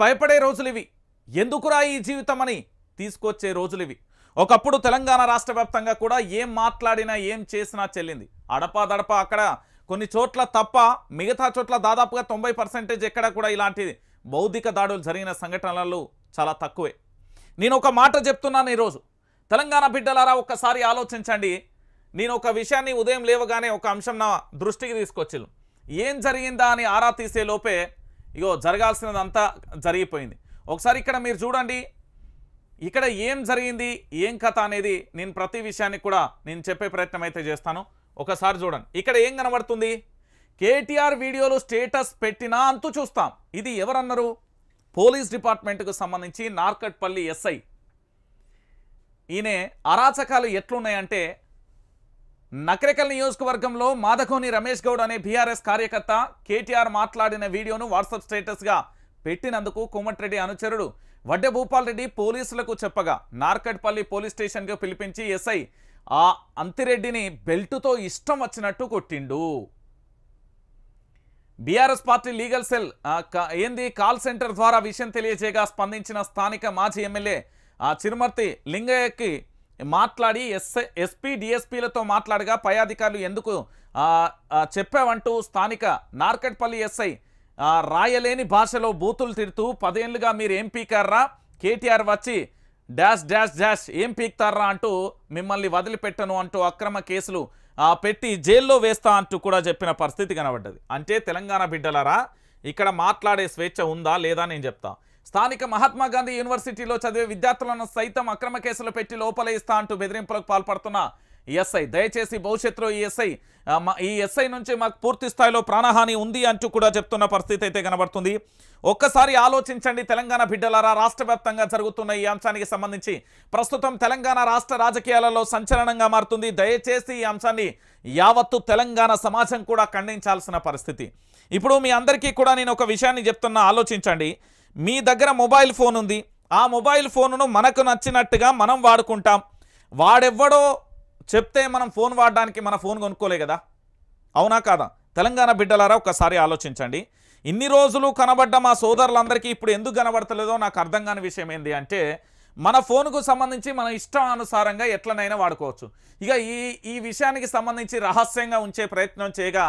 భయపడే రోజులు ఇవి ఎందుకురా ఈ జీవితం అని తీసుకొచ్చే రోజులు ఇవి ఒకప్పుడు తెలంగాణ రాష్ట్ర వ్యాప్తంగా కూడా ఏం మాట్లాడినా ఏం చేసినా చెల్లింది దడప అక్కడ కొన్ని చోట్ల తప్ప మిగతా చోట్ల దాదాపుగా తొంభై పర్సెంటేజ్ ఎక్కడ కూడా ఇలాంటి బౌద్ధిక దాడులు జరిగిన సంఘటనలు చాలా తక్కువే నేను ఒక మాట చెప్తున్నాను ఈరోజు తెలంగాణ బిడ్డలారా ఒక్కసారి ఆలోచించండి నేను ఒక విషయాన్ని ఉదయం లేవగానే ఒక అంశం నా దృష్టికి తీసుకొచ్చాను ఏం జరిగిందా అని ఆరా తీసే లోపే ఇగో జరగాల్సినదంతా జరిగిపోయింది ఒకసారి ఇక్కడ మీరు చూడండి ఇక్కడ ఏం జరిగింది ఏం కథ అనేది నేను ప్రతి విషయానికి కూడా నేను చెప్పే ప్రయత్నం అయితే చేస్తాను ఒకసారి చూడండి ఇక్కడ ఏం కనబడుతుంది కేటీఆర్ వీడియోలు స్టేటస్ పెట్టినా అంటూ చూస్తాం ఇది ఎవరన్నారు పోలీస్ డిపార్ట్మెంట్కు సంబంధించి నార్కట్పల్లి ఎస్ఐ ఈయన అరాచకాలు ఎట్లున్నాయంటే నకరికల్ నియోజకవర్గంలో మాదకోని రమేష్ గౌడ్ అనే బీఆర్ఎస్ కార్యకర్త కేటీఆర్ మాట్లాడిన వీడియోను వాట్సాప్ స్టేటస్గా పెట్టినందుకు కోమటిరెడ్డి అనుచరుడు వడ్డె భూపాల్ రెడ్డి పోలీసులకు చెప్పగా నార్కట్పల్లి పోలీస్ స్టేషన్కు పిలిపించి ఎస్ఐ ఆ అంతిరెడ్డిని బెల్టుతో ఇష్టం వచ్చినట్టు కొట్టిండు బీఆర్ఎస్ పార్టీ లీగల్ సెల్ ఏంది కాల్ సెంటర్ ద్వారా విషయం తెలియజేయగా స్పందించిన స్థానిక మాజీ ఎమ్మెల్యే చిరుమర్తి లింగయ్యకి మాట్లాడి ఎస్ఐ ఎస్పీ డిఎస్పీలతో మాట్లాడగా పై అధికారులు ఎందుకు చెప్పావంటూ స్థానిక నార్కట్పల్లి ఎస్ఐ రాయలేని భాషలో బూతులు తిడుతూ పదేళ్లుగా మీరు ఏం పీకార్రా కేటీఆర్ వచ్చి డాష్ డాష్ డాష్ ఏం పీక్తారా అంటూ మిమ్మల్ని వదిలిపెట్టను అంటూ అక్రమ కేసులు పెట్టి జైల్లో వేస్తా అంటూ కూడా చెప్పిన పరిస్థితి కనబడ్డది అంటే తెలంగాణ బిడ్డలారా ఇక్కడ మాట్లాడే స్వేచ్ఛ ఉందా లేదా నేను చెప్తాను స్థానిక మహాత్మా గాంధీ యూనివర్సిటీలో చదివే విద్యార్థులను సైతం అక్రమ కేసులు పెట్టి ఇస్తా అంటూ బెదిరింపులకు పాల్పడుతున్న ఎస్ఐ దయచేసి భవిష్యత్తులో ఈ ఎస్ఐ ఈ ఎస్ఐ నుంచి మాకు పూర్తి స్థాయిలో ప్రాణహాని ఉంది అంటూ కూడా చెప్తున్న పరిస్థితి అయితే కనబడుతుంది ఒక్కసారి ఆలోచించండి తెలంగాణ బిడ్డలారా రాష్ట్ర జరుగుతున్న ఈ అంశానికి సంబంధించి ప్రస్తుతం తెలంగాణ రాష్ట్ర రాజకీయాలలో సంచలనంగా మారుతుంది దయచేసి ఈ అంశాన్ని యావత్తు తెలంగాణ సమాజం కూడా ఖండించాల్సిన పరిస్థితి ఇప్పుడు మీ అందరికీ కూడా నేను ఒక విషయాన్ని చెప్తున్నా ఆలోచించండి మీ దగ్గర మొబైల్ ఫోన్ ఉంది ఆ మొబైల్ ఫోన్ను మనకు నచ్చినట్టుగా మనం వాడుకుంటాం వాడెవ్వడో చెప్తే మనం ఫోన్ వాడడానికి మన ఫోన్ కొనుక్కోలే కదా అవునా కాదా తెలంగాణ బిడ్డలారా ఒకసారి ఆలోచించండి ఇన్ని రోజులు కనబడ్డ మా సోదరులందరికీ ఇప్పుడు ఎందుకు కనబడతలేదో నాకు అర్థం కాని విషయం ఏంటి అంటే మన ఫోన్కు సంబంధించి మన ఇష్టానుసారంగా ఎట్లనైనా వాడుకోవచ్చు ఇక ఈ ఈ విషయానికి సంబంధించి రహస్యంగా ఉంచే ప్రయత్నం చేయగా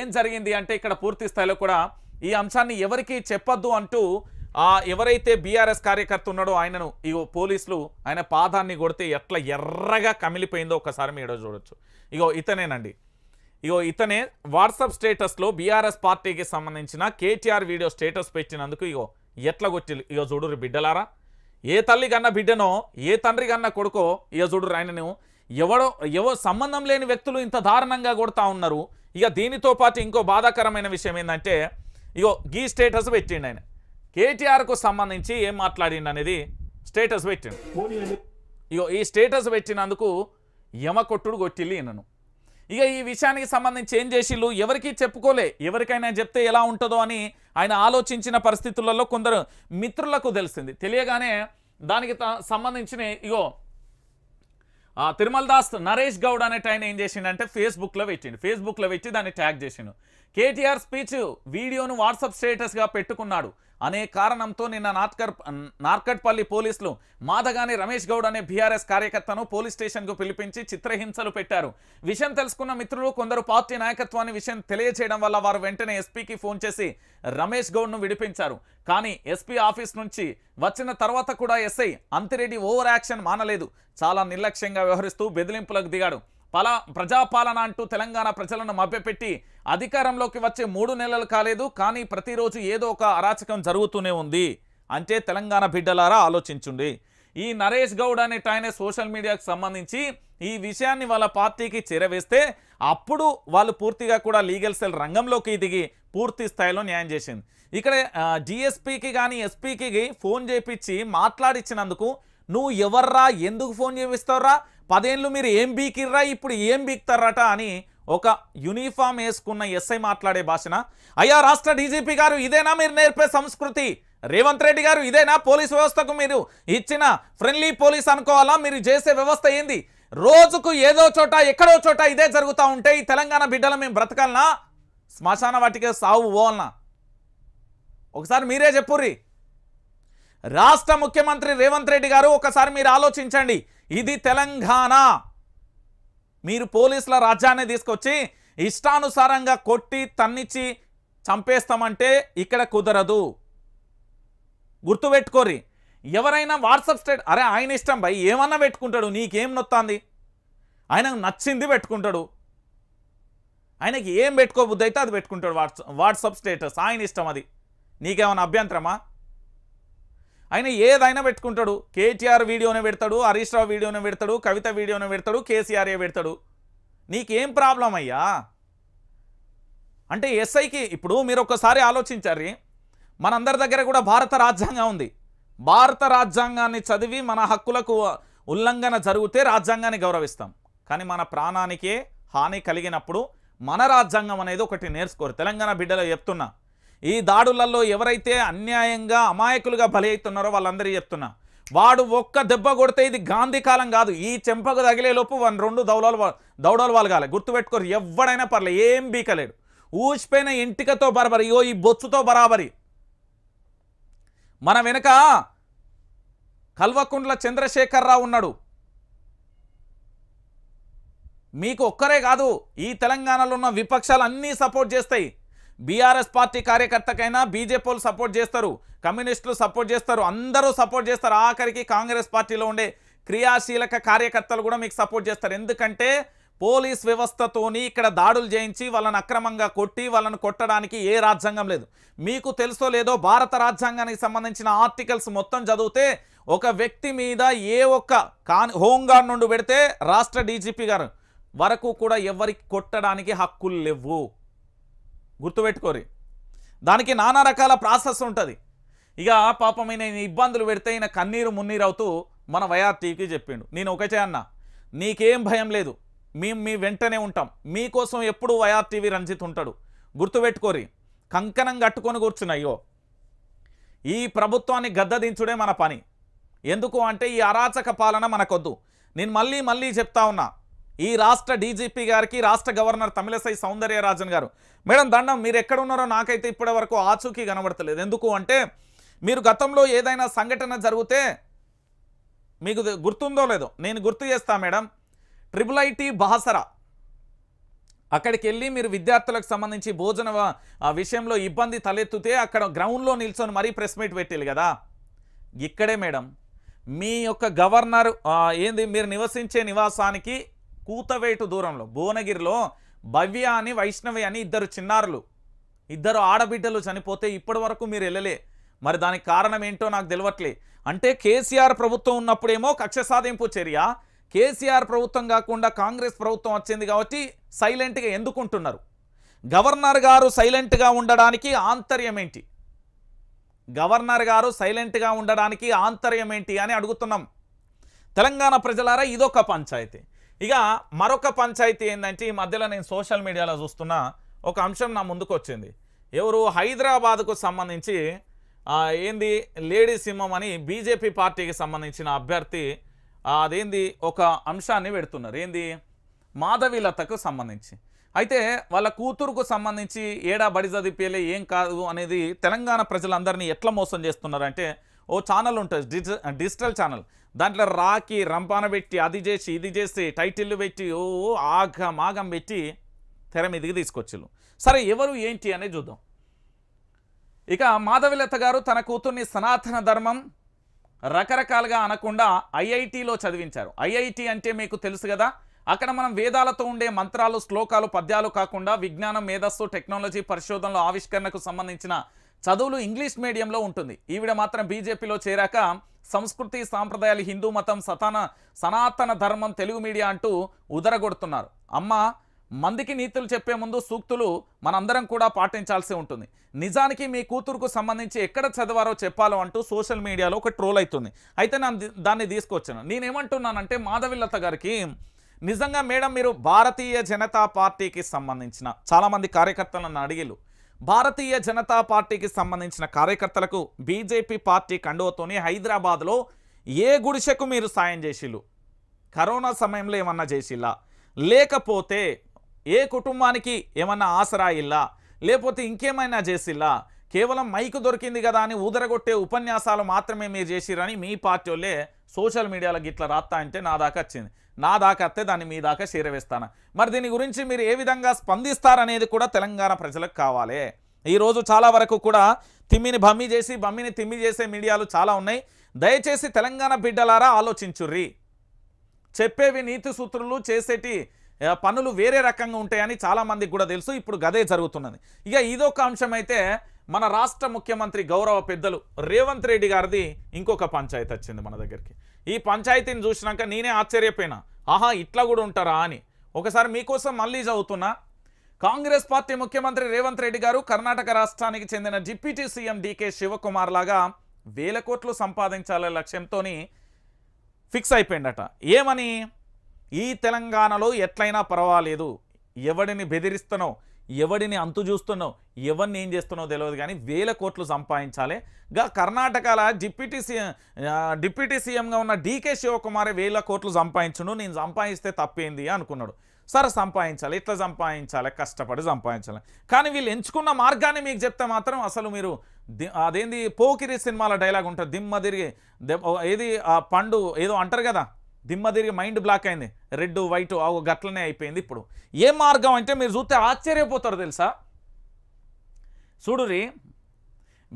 ఏం జరిగింది అంటే ఇక్కడ పూర్తి స్థాయిలో కూడా ఈ అంశాన్ని ఎవరికీ చెప్పొద్దు అంటూ ఆ ఎవరైతే బీఆర్ఎస్ కార్యకర్త ఉన్నాడో ఆయనను ఈ పోలీసులు ఆయన పాదాన్ని కొడితే ఎట్లా ఎర్రగా కమిలిపోయిందో ఒకసారి మీరు చూడొచ్చు ఇగో ఇతనేనండి ఇగో ఇతనే వాట్సాప్ స్టేటస్లో బీఆర్ఎస్ పార్టీకి సంబంధించిన కేటీఆర్ వీడియో స్టేటస్ పెట్టినందుకు ఇగో ఎట్లా కొట్టి ఇగో చూడురు బిడ్డలారా ఏ తల్లి కన్నా బిడ్డనో ఏ తండ్రి కన్నా కొడుకో ఇక చూడురు ఆయనను ఎవడో ఎవో సంబంధం లేని వ్యక్తులు ఇంత దారుణంగా కొడతా ఉన్నారు ఇక దీనితో పాటు ఇంకో బాధాకరమైన విషయం ఏంటంటే ఇగో గీ స్టేటస్ పెట్టిండు ఆయన కేటీఆర్కు సంబంధించి ఏం మాట్లాడింది అనేది స్టేటస్ పెట్టిండు ఇగో ఈ స్టేటస్ పెట్టినందుకు యమకొట్టుడు కొట్టిల్లి నన్ను ఇక ఈ విషయానికి సంబంధించి ఏం చేసిళ్ళు ఎవరికీ చెప్పుకోలే ఎవరికైనా చెప్తే ఎలా ఉంటుందో అని ఆయన ఆలోచించిన పరిస్థితులలో కొందరు మిత్రులకు తెలిసింది తెలియగానే దానికి సంబంధించిన ఇగో తిరుమల దాస్ నరేష్ గౌడ్ అనేట ఆయన ఏం చేసిండంటే ఫేస్బుక్లో పెట్టిండు ఫేస్బుక్లో పెట్టి దాన్ని ట్యాగ్ చేసిండు కేటీఆర్ స్పీచ్ వీడియోను వాట్సాప్ స్టేటస్గా పెట్టుకున్నాడు అనే కారణంతో నిన్న నాత్కర్ నార్కట్పల్లి పోలీసులు మాదగాని రమేష్ గౌడ్ అనే బీఆర్ఎస్ కార్యకర్తను పోలీస్ స్టేషన్కు పిలిపించి చిత్రహింసలు పెట్టారు విషయం తెలుసుకున్న మిత్రులు కొందరు పార్టీ నాయకత్వాన్ని విషయం తెలియచేయడం వల్ల వారు వెంటనే ఎస్పీకి ఫోన్ చేసి రమేష్ గౌడ్ను విడిపించారు కానీ ఎస్పీ ఆఫీస్ నుంచి వచ్చిన తర్వాత కూడా ఎస్ఐ అంతిరెడ్డి ఓవర్ యాక్షన్ మానలేదు చాలా నిర్లక్ష్యంగా వ్యవహరిస్తూ బెదిలింపులకు దిగాడు పలా ప్రజాపాలన అంటూ తెలంగాణ ప్రజలను మభ్యపెట్టి అధికారంలోకి వచ్చే మూడు నెలలు కాలేదు కానీ ప్రతిరోజు ఏదో ఒక అరాచకం జరుగుతూనే ఉంది అంటే తెలంగాణ బిడ్డలారా ఆలోచించుండి ఈ నరేష్ గౌడ్ అనే ఆయన సోషల్ మీడియాకు సంబంధించి ఈ విషయాన్ని వాళ్ళ పార్టీకి చేరవేస్తే అప్పుడు వాళ్ళు పూర్తిగా కూడా లీగల్ సెల్ రంగంలోకి దిగి పూర్తి స్థాయిలో న్యాయం చేసింది ఇక్కడ జిఎస్పికి కానీ ఎస్పీకి ఫోన్ చేపించి మాట్లాడిచ్చినందుకు నువ్వు ఎవర్రా ఎందుకు ఫోన్ చేపిస్తావురా పదేళ్ళు మీరు ఏం బీకిర్రా ఇప్పుడు ఏం బీక్తారట అని ఒక యూనిఫామ్ వేసుకున్న ఎస్ఐ మాట్లాడే భాషన అయ్యా రాష్ట్ర డీజీపీ గారు ఇదేనా మీరు నేర్పే సంస్కృతి రేవంత్ రెడ్డి గారు ఇదేనా పోలీస్ వ్యవస్థకు మీరు ఇచ్చిన ఫ్రెండ్లీ పోలీస్ అనుకోవాలా మీరు చేసే వ్యవస్థ ఏంది రోజుకు ఏదో చోట ఎక్కడో చోట ఇదే జరుగుతూ ఉంటే ఈ తెలంగాణ బిడ్డలు మేము బ్రతకాలనా శ్మశాన వాటికే సావు పోవాలనా ఒకసారి మీరే చెప్పుర్రి రాష్ట్ర ముఖ్యమంత్రి రేవంత్ రెడ్డి గారు ఒకసారి మీరు ఆలోచించండి ఇది తెలంగాణ మీరు పోలీసుల రాజ్యాన్ని తీసుకొచ్చి ఇష్టానుసారంగా కొట్టి తన్నిచ్చి చంపేస్తామంటే ఇక్కడ కుదరదు గుర్తుపెట్టుకోరి ఎవరైనా వాట్సాప్ స్టేట్ అరే ఆయన ఇష్టం భయ్ ఏమన్నా పెట్టుకుంటాడు నీకేం నొత్తాంది ఆయనకు నచ్చింది పెట్టుకుంటాడు ఆయనకి ఏం పెట్టుకోబుద్ది అయితే అది పెట్టుకుంటాడు వాట్సాప్ వాట్సాప్ స్టేటస్ ఆయన ఇష్టం అది నీకేమైనా అభ్యంతరమా ఆయన ఏదైనా పెట్టుకుంటాడు కేటీఆర్ వీడియోనే పెడతాడు హరీష్ రావు వీడియోనే పెడతాడు కవిత వీడియోనే పెడతాడు కేసీఆర్ఏ పెడతాడు నీకేం ప్రాబ్లం అయ్యా అంటే ఎస్ఐకి ఇప్పుడు మీరు ఒక్కసారి ఆలోచించారు మనందరి దగ్గర కూడా భారత రాజ్యాంగం ఉంది భారత రాజ్యాంగాన్ని చదివి మన హక్కులకు ఉల్లంఘన జరిగితే రాజ్యాంగాన్ని గౌరవిస్తాం కానీ మన ప్రాణానికే హాని కలిగినప్పుడు మన రాజ్యాంగం అనేది ఒకటి నేర్చుకోరు తెలంగాణ బిడ్డలో చెప్తున్నా ఈ దాడులలో ఎవరైతే అన్యాయంగా అమాయకులుగా బలైతున్నారో వాళ్ళందరూ చెప్తున్నా వాడు ఒక్క దెబ్బ కొడితే ఇది గాంధీ కాలం కాదు ఈ చెంపకు తగిలేలోపు వన్ రెండు దౌడాలు దౌడాలు వాళ్ళగాలి గుర్తుపెట్టుకోరు ఎవడైనా పర్లేదు ఏం బీకలేడు ఊసిపోయిన ఇంటికతో బరాబరి ఇగో ఈ బొచ్చుతో బరాబరి మన వెనుక కల్వకుండ్ల చంద్రశేఖరరావు ఉన్నాడు మీకు ఒక్కరే కాదు ఈ తెలంగాణలో ఉన్న విపక్షాలు అన్నీ సపోర్ట్ చేస్తాయి బీఆర్ఎస్ పార్టీ కార్యకర్తకైనా బీజేపీలు సపోర్ట్ చేస్తారు కమ్యూనిస్టులు సపోర్ట్ చేస్తారు అందరూ సపోర్ట్ చేస్తారు ఆఖరికి కాంగ్రెస్ పార్టీలో ఉండే క్రియాశీలక కార్యకర్తలు కూడా మీకు సపోర్ట్ చేస్తారు ఎందుకంటే పోలీస్ వ్యవస్థతోని ఇక్కడ దాడులు చేయించి వాళ్ళని అక్రమంగా కొట్టి వాళ్ళని కొట్టడానికి ఏ రాజ్యాంగం లేదు మీకు తెలుసో లేదో భారత రాజ్యాంగానికి సంబంధించిన ఆర్టికల్స్ మొత్తం చదివితే ఒక వ్యక్తి మీద ఏ ఒక్క కాన్ హోంగార్డ్ నుండి పెడితే రాష్ట్ర డీజీపీ గారు వరకు కూడా ఎవరికి కొట్టడానికి హక్కులు లేవు గుర్తుపెట్టుకోరి దానికి నానా రకాల ప్రాసెస్ ఉంటుంది ఇక పాపమైన ఇబ్బందులు పెడితే ఈయన కన్నీరు మున్నీరు అవుతూ మన వైఆర్టీకి చెప్పిండు నేను ఒకటే అన్న నీకేం భయం లేదు మేము మీ వెంటనే ఉంటాం మీకోసం ఎప్పుడూ వైఆర్టీవీ రంజిత్ ఉంటాడు గుర్తుపెట్టుకోరి కంకణం కట్టుకొని కూర్చున్నాయో ఈ ప్రభుత్వాన్ని గద్దదించుడే మన పని ఎందుకు అంటే ఈ అరాచక పాలన మనకొద్దు నేను మళ్ళీ మళ్ళీ చెప్తా ఉన్నా ఈ రాష్ట్ర డీజీపీ గారికి రాష్ట్ర గవర్నర్ తమిళసై సౌందర్యరాజన్ గారు మేడం దండం మీరు ఎక్కడ ఉన్నారో నాకైతే ఇప్పటి వరకు ఆచూకీ కనబడతలేదు ఎందుకు అంటే మీరు గతంలో ఏదైనా సంఘటన జరిగితే మీకు గుర్తుందో లేదో నేను గుర్తు చేస్తా మేడం ట్రిపుల్ ఐటీ బాసరా అక్కడికి వెళ్ళి మీరు విద్యార్థులకు సంబంధించి భోజన విషయంలో ఇబ్బంది తలెత్తితే అక్కడ గ్రౌండ్లో నిల్చొని మరీ ప్రెస్ మీట్ పెట్టేది కదా ఇక్కడే మేడం మీ యొక్క గవర్నర్ ఏంది మీరు నివసించే నివాసానికి కూతవేటు దూరంలో భువనగిరిలో భవ్య అని వైష్ణవి అని ఇద్దరు చిన్నారులు ఇద్దరు ఆడబిడ్డలు చనిపోతే ఇప్పటి వరకు మీరు వెళ్ళలే మరి దానికి కారణం ఏంటో నాకు తెలియట్లే అంటే కేసీఆర్ ప్రభుత్వం ఉన్నప్పుడేమో కక్ష సాధింపు చర్య కేసీఆర్ ప్రభుత్వం కాకుండా కాంగ్రెస్ ప్రభుత్వం వచ్చింది కాబట్టి సైలెంట్గా ఎందుకుంటున్నారు గవర్నర్ గారు సైలెంట్గా ఉండడానికి ఆంతర్యం ఏంటి గవర్నర్ గారు సైలెంట్గా ఉండడానికి ఆంతర్యం ఏంటి అని అడుగుతున్నాం తెలంగాణ ప్రజలారా ఇదొక పంచాయతీ ఇక మరొక పంచాయతీ ఏంటంటే ఈ మధ్యలో నేను సోషల్ మీడియాలో చూస్తున్న ఒక అంశం నా ముందుకు వచ్చింది ఎవరు హైదరాబాద్కు సంబంధించి ఏంది లేడీ సింహం అని బీజేపీ పార్టీకి సంబంధించిన అభ్యర్థి అదేంది ఒక అంశాన్ని పెడుతున్నారు ఏంది మాధవీలతకు సంబంధించి అయితే వాళ్ళ కూతురుకు సంబంధించి ఏడా బడి చదివిపేలే ఏం కాదు అనేది తెలంగాణ ప్రజలందరినీ ఎట్లా మోసం చేస్తున్నారంటే ఓ ఛానల్ ఉంటుంది డిజిటల్ ఛానల్ దాంట్లో రాకి రంపాన పెట్టి అది చేసి ఇది చేసి టైటిల్ పెట్టి ఓ ఆగం ఆగం పెట్టి తెర మీదకి తీసుకొచ్చిళ్ళు సరే ఎవరు ఏంటి అనేది చూద్దాం ఇక మాధవిలత గారు తన కూతుర్ని సనాతన ధర్మం రకరకాలుగా అనకుండా ఐఐటిలో చదివించారు ఐఐటి అంటే మీకు తెలుసు కదా అక్కడ మనం వేదాలతో ఉండే మంత్రాలు శ్లోకాలు పద్యాలు కాకుండా విజ్ఞానం మేధస్సు టెక్నాలజీ పరిశోధనలు ఆవిష్కరణకు సంబంధించిన చదువులు ఇంగ్లీష్ మీడియంలో ఉంటుంది ఈవిడ మాత్రం బీజేపీలో చేరాక సంస్కృతి సాంప్రదాయాలు హిందూ మతం సతాన సనాతన ధర్మం తెలుగు మీడియా అంటూ ఉదరగొడుతున్నారు అమ్మ మందికి నీతులు చెప్పే ముందు సూక్తులు మనందరం కూడా పాటించాల్సి ఉంటుంది నిజానికి మీ కూతురుకు సంబంధించి ఎక్కడ చదివారో చెప్పాలో అంటూ సోషల్ మీడియాలో ఒక ట్రోల్ అవుతుంది అయితే నేను దాన్ని తీసుకొచ్చాను నేనేమంటున్నానంటే మాధవిల్లత గారికి నిజంగా మేడం మీరు భారతీయ జనతా పార్టీకి సంబంధించిన చాలామంది కార్యకర్తలను అడిగిలు భారతీయ జనతా పార్టీకి సంబంధించిన కార్యకర్తలకు బీజేపీ పార్టీ కండువతోనే హైదరాబాద్లో ఏ గుడిసెకు మీరు సాయం చేసిల్లు కరోనా సమయంలో ఏమన్నా చేసిల్లా లేకపోతే ఏ కుటుంబానికి ఏమన్నా ఆసరా ఇల్లా లేకపోతే ఇంకేమైనా చేసిల్లా కేవలం మైకు దొరికింది కదా అని ఊదరగొట్టే ఉపన్యాసాలు మాత్రమే మీరు చేసిరని మీ పార్టీ సోషల్ మీడియాలో గిట్ల రాత్తా అంటే నా దాకా వచ్చింది నా దాకా అత్తే దాన్ని మీ దాకా చేరవేస్తాను మరి దీని గురించి మీరు ఏ విధంగా స్పందిస్తారనేది కూడా తెలంగాణ ప్రజలకు కావాలి ఈరోజు చాలా వరకు కూడా తిమ్మిని బమ్మి చేసి బమ్మిని తిమ్మి చేసే మీడియాలు చాలా ఉన్నాయి దయచేసి తెలంగాణ బిడ్డలారా ఆలోచించుర్రి చెప్పేవి నీతి సూత్రులు చేసేటి పనులు వేరే రకంగా ఉంటాయని చాలామందికి కూడా తెలుసు ఇప్పుడు గదే జరుగుతున్నది ఇక ఇదొక అంశం అయితే మన రాష్ట్ర ముఖ్యమంత్రి గౌరవ పెద్దలు రేవంత్ రెడ్డి గారిది ఇంకొక పంచాయతీ వచ్చింది మన దగ్గరికి ఈ పంచాయతీని చూసినాక నేనే ఆశ్చర్యపోయినా ఆహా ఇట్లా కూడా ఉంటారా అని ఒకసారి మీకోసం మళ్ళీ చదువుతున్నా కాంగ్రెస్ పార్టీ ముఖ్యమంత్రి రేవంత్ రెడ్డి గారు కర్ణాటక రాష్ట్రానికి చెందిన డిప్యూటీ సీఎం డికే శివకుమార్ లాగా వేల కోట్లు సంపాదించాలనే లక్ష్యంతో ఫిక్స్ అయిపోయిందట ఏమని ఈ తెలంగాణలో ఎట్లయినా పర్వాలేదు ఎవడిని బెదిరిస్తనో ఎవడిని అంతు చూస్తున్నావు ఎవరిని ఏం చేస్తున్నావు తెలియదు కానీ వేల కోట్లు సంపాదించాలి గా కర్ణాటకల డిప్యూటీ సీఎం డిప్యూటీ సీఎంగా ఉన్న డీకే శివకుమార్ వేల కోట్లు సంపాదించును నేను సంపాదిస్తే తప్పేంది అనుకున్నాడు సరే సంపాదించాలి ఇట్లా సంపాదించాలి కష్టపడి సంపాదించాలి కానీ వీళ్ళు ఎంచుకున్న మార్గాన్ని మీకు చెప్తే మాత్రం అసలు మీరు అదేంది పోకిరి సినిమాల డైలాగ్ ఉంటుంది దిమ్మ తిరిగి ఏది పండు ఏదో అంటారు కదా దిమ్మ తిరిగి మైండ్ బ్లాక్ అయింది రెడ్ వైట్ అవు గట్లనే అయిపోయింది ఇప్పుడు ఏ మార్గం అంటే మీరు చూస్తే ఆశ్చర్యపోతారు తెలుసా చూడురి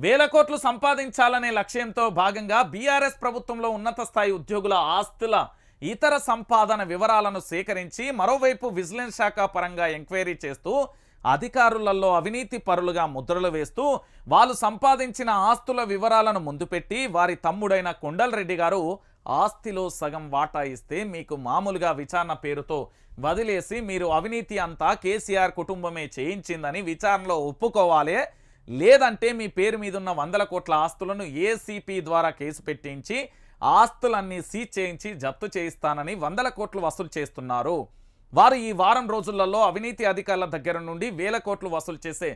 వేల కోట్లు సంపాదించాలనే లక్ష్యంతో భాగంగా బీఆర్ఎస్ ప్రభుత్వంలో ఉన్నత స్థాయి ఉద్యోగుల ఆస్తుల ఇతర సంపాదన వివరాలను సేకరించి మరోవైపు విజిలెన్స్ శాఖ పరంగా ఎంక్వైరీ చేస్తూ అధికారులలో అవినీతి పరులుగా ముద్రలు వేస్తూ వాళ్ళు సంపాదించిన ఆస్తుల వివరాలను ముందుపెట్టి వారి తమ్ముడైన కొండల్ రెడ్డి గారు ఆస్తిలో సగం వాటా ఇస్తే మీకు మామూలుగా విచారణ పేరుతో వదిలేసి మీరు అవినీతి అంతా కేసీఆర్ కుటుంబమే చేయించిందని విచారణలో ఒప్పుకోవాలి లేదంటే మీ పేరు మీద ఉన్న వందల కోట్ల ఆస్తులను ఏసీపీ ద్వారా కేసు పెట్టించి ఆస్తులన్నీ సీజ్ చేయించి జప్తు చేయిస్తానని వందల కోట్లు వసూలు చేస్తున్నారు వారు ఈ వారం రోజులలో అవినీతి అధికారుల దగ్గర నుండి వేల కోట్లు వసూలు చేసే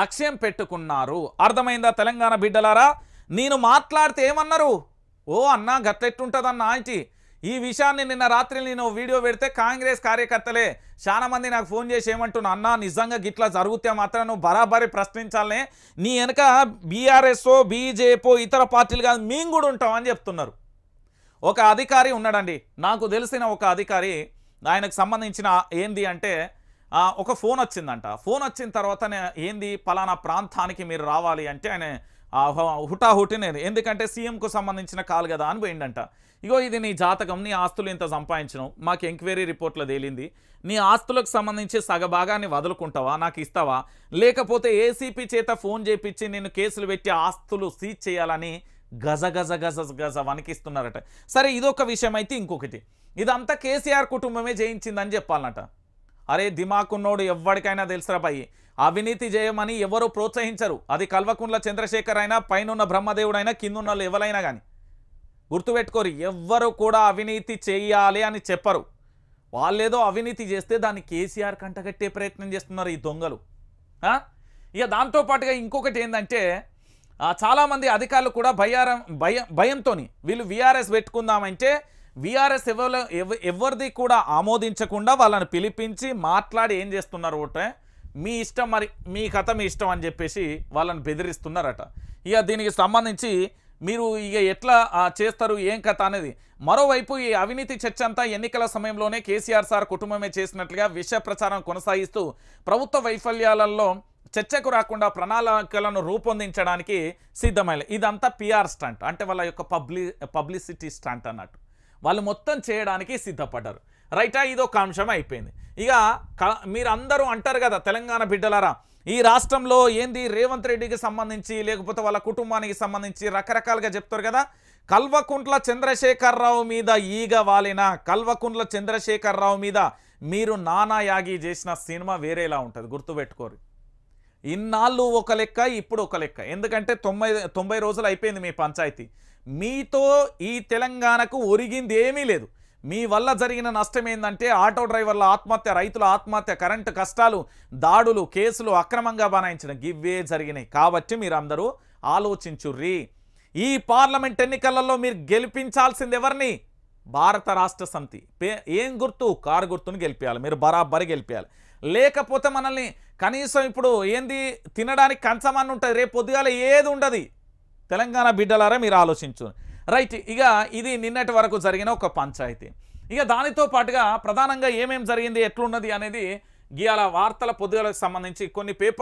లక్ష్యం పెట్టుకున్నారు అర్థమైందా తెలంగాణ బిడ్డలారా నేను మాట్లాడితే ఏమన్నారు ఓ అన్నా గట్లెట్టుంటుందన్న ఆంటీ ఈ విషయాన్ని నిన్న రాత్రి నేను వీడియో పెడితే కాంగ్రెస్ కార్యకర్తలే మంది నాకు ఫోన్ చేసి ఏమంటున్నా అన్న నిజంగా గిట్లా జరిగితే మాత్రం నువ్వు బరాబరి ప్రశ్నించాలనే నీ వెనక బీఆర్ఎస్ఓ బీజేపీ ఇతర పార్టీలు కాదు మేము కూడా ఉంటామని చెప్తున్నారు ఒక అధికారి ఉన్నాడండి నాకు తెలిసిన ఒక అధికారి ఆయనకు సంబంధించిన ఏంది అంటే ఒక ఫోన్ వచ్చిందంట ఫోన్ వచ్చిన తర్వాత ఏంది పలానా ప్రాంతానికి మీరు రావాలి అంటే ఆయన హుటాహుటి నేను ఎందుకంటే సీఎంకు సంబంధించిన కాల్ కదా అని పోయిందంట ఇగో ఇది నీ జాతకం నీ ఆస్తులు ఇంత సంపాదించడం మాకు ఎంక్వైరీ రిపోర్ట్లో తేలింది నీ ఆస్తులకు సంబంధించి సగభాగాన్ని వదులుకుంటావా నాకు ఇస్తావా లేకపోతే ఏసీపీ చేత ఫోన్ చేపించి నేను కేసులు పెట్టి ఆస్తులు సీజ్ చేయాలని గజ గజ గజ గజ వణికిస్తున్నారట సరే ఇదొక విషయం అయితే ఇంకొకటి ఇదంతా కేసీఆర్ కుటుంబమే జయించిందని చెప్పాలన్నట అరే దిమాకున్నోడు ఎవరికైనా తెలుసురా పయ్యి అవినీతి చేయమని ఎవరు ప్రోత్సహించరు అది కల్వకుండ్ల చంద్రశేఖర్ అయినా పైనున్న బ్రహ్మదేవుడైనా కిందున్న వాళ్ళు ఎవరైనా కానీ గుర్తుపెట్టుకోరు ఎవ్వరు కూడా అవినీతి చేయాలి అని చెప్పరు వాళ్ళేదో అవినీతి చేస్తే దాన్ని కేసీఆర్ కంటగట్టే ప్రయత్నం చేస్తున్నారు ఈ దొంగలు ఇక దాంతోపాటుగా ఇంకొకటి ఏంటంటే చాలామంది అధికారులు కూడా భయారం భయం భయంతో వీళ్ళు వీఆర్ఎస్ పెట్టుకుందామంటే వీఆర్ఎస్ ఎవరు ఎవరిది కూడా ఆమోదించకుండా వాళ్ళని పిలిపించి మాట్లాడి ఏం చేస్తున్నారు ఒకటే మీ ఇష్టం మరి మీ కథ మీ ఇష్టం అని చెప్పేసి వాళ్ళని బెదిరిస్తున్నారట ఇక దీనికి సంబంధించి మీరు ఇక ఎట్లా చేస్తారు ఏం కథ అనేది మరోవైపు ఈ అవినీతి చర్చ అంతా ఎన్నికల సమయంలోనే కేసీఆర్ సార్ కుటుంబమే చేసినట్లుగా విష ప్రచారం కొనసాగిస్తూ ప్రభుత్వ వైఫల్యాలలో చర్చకు రాకుండా ప్రణాళికలను రూపొందించడానికి సిద్ధమైనది ఇదంతా పిఆర్ స్టంట్ అంటే వాళ్ళ యొక్క పబ్లి పబ్లిసిటీ స్టంట్ అన్నట్టు వాళ్ళు మొత్తం చేయడానికి సిద్ధపడ్డారు రైటా ఇదొక అంశం అయిపోయింది ఇక మీరు అందరూ అంటారు కదా తెలంగాణ బిడ్డలారా ఈ రాష్ట్రంలో ఏంది రేవంత్ రెడ్డికి సంబంధించి లేకపోతే వాళ్ళ కుటుంబానికి సంబంధించి రకరకాలుగా చెప్తారు కదా కల్వకుంట్ల చంద్రశేఖరరావు మీద ఈగ వాలిన కల్వకుంట్ల చంద్రశేఖరరావు మీద మీరు నానా యాగి చేసిన సినిమా వేరేలా ఉంటుంది గుర్తుపెట్టుకోరు ఇన్నాళ్ళు ఒక లెక్క ఇప్పుడు ఒక లెక్క ఎందుకంటే తొంభై తొంభై రోజులు అయిపోయింది మీ పంచాయతీ మీతో ఈ తెలంగాణకు ఒరిగింది ఏమీ లేదు మీ వల్ల జరిగిన నష్టం ఏంటంటే ఆటో డ్రైవర్ల ఆత్మహత్య రైతుల ఆత్మహత్య కరెంటు కష్టాలు దాడులు కేసులు అక్రమంగా బనాయించడం గివ్వే జరిగినాయి కాబట్టి మీరందరూ ఆలోచించుర్రి ఈ పార్లమెంట్ ఎన్నికలలో మీరు గెలిపించాల్సింది ఎవరిని భారత రాష్ట్ర సమితి ఏం గుర్తు కారు గుర్తుని గెలిపించాలి మీరు బరాబరి గెలిపించాలి లేకపోతే మనల్ని కనీసం ఇప్పుడు ఏంది తినడానికి కంచమన్న ఉంటుంది రేపు పొద్దుగాల ఏది ఉండదు తెలంగాణ బిడ్డలారా మీరు ఆలోచించు రైట్ ఇక ఇది నిన్నటి వరకు జరిగిన ఒక పంచాయతీ ఇక దానితో పాటుగా ప్రధానంగా ఏమేమి జరిగింది ఎట్లున్నది అనేది గీయాల వార్తల పొద్దుగలకు సంబంధించి కొన్ని పేపర్